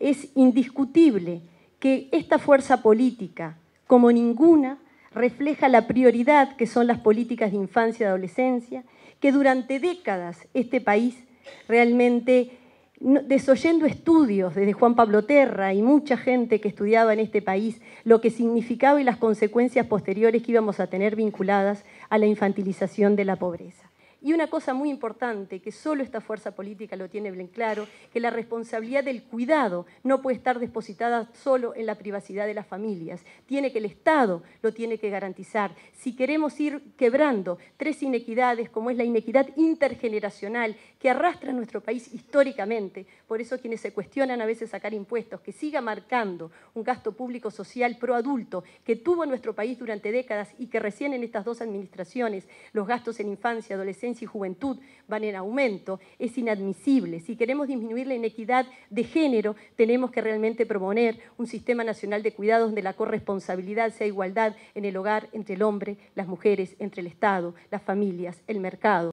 es indiscutible que esta fuerza política, como ninguna, refleja la prioridad que son las políticas de infancia y adolescencia, que durante décadas este país realmente, desoyendo estudios desde Juan Pablo Terra y mucha gente que estudiaba en este país, lo que significaba y las consecuencias posteriores que íbamos a tener vinculadas a la infantilización de la pobreza. Y una cosa muy importante, que solo esta fuerza política lo tiene bien claro, que la responsabilidad del cuidado no puede estar depositada solo en la privacidad de las familias, tiene que el Estado lo tiene que garantizar. Si queremos ir quebrando tres inequidades, como es la inequidad intergeneracional que arrastra a nuestro país históricamente, por eso quienes se cuestionan a veces sacar impuestos, que siga marcando un gasto público social pro adulto que tuvo nuestro país durante décadas y que recién en estas dos administraciones los gastos en infancia, adolescencia, y juventud van en aumento, es inadmisible. Si queremos disminuir la inequidad de género, tenemos que realmente proponer un sistema nacional de cuidados donde la corresponsabilidad sea igualdad en el hogar entre el hombre, las mujeres, entre el Estado, las familias, el mercado.